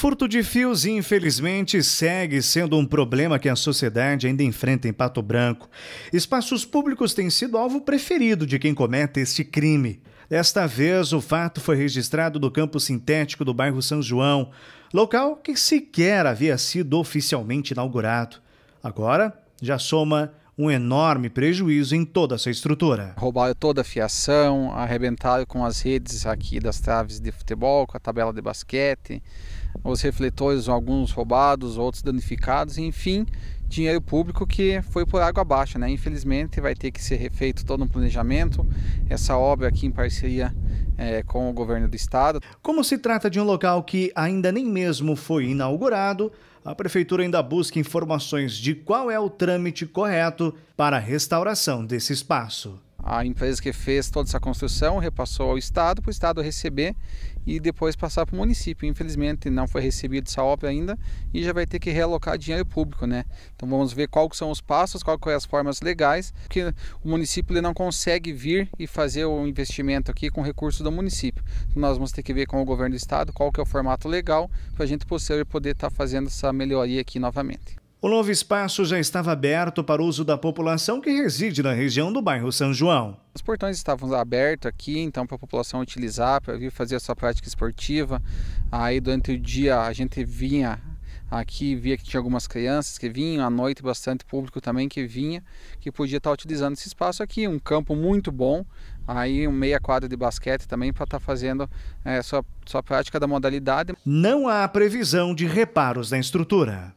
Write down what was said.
Furto de fios, infelizmente, segue sendo um problema que a sociedade ainda enfrenta em Pato Branco. Espaços públicos têm sido alvo preferido de quem comete este crime. Desta vez, o fato foi registrado no campo sintético do bairro São João, local que sequer havia sido oficialmente inaugurado. Agora, já soma um enorme prejuízo em toda essa estrutura. Roubaram toda a fiação, arrebentaram com as redes aqui das traves de futebol, com a tabela de basquete, os refletores, alguns roubados, outros danificados, enfim, dinheiro público que foi por água abaixo, né? Infelizmente vai ter que ser refeito todo um planejamento, essa obra aqui em parceria é, com o governo do estado. Como se trata de um local que ainda nem mesmo foi inaugurado, a prefeitura ainda busca informações de qual é o trâmite correto para a restauração desse espaço a empresa que fez toda essa construção repassou ao Estado, para o Estado receber e depois passar para o município. Infelizmente não foi recebida essa obra ainda e já vai ter que realocar dinheiro público, né? Então vamos ver quais são os passos, quais são é as formas legais, porque o município ele não consegue vir e fazer o investimento aqui com recursos do município. Então, nós vamos ter que ver com o governo do Estado qual que é o formato legal para a gente poder estar tá fazendo essa melhoria aqui novamente. O novo espaço já estava aberto para uso da população que reside na região do bairro São João. Os portões estavam abertos aqui, então para a população utilizar, para vir fazer a sua prática esportiva. Aí durante o dia a gente vinha aqui, via que tinha algumas crianças que vinham, à noite bastante público também que vinha, que podia estar utilizando esse espaço aqui, um campo muito bom, aí um meia quadra de basquete também para estar fazendo é, sua, sua prática da modalidade. Não há previsão de reparos na estrutura.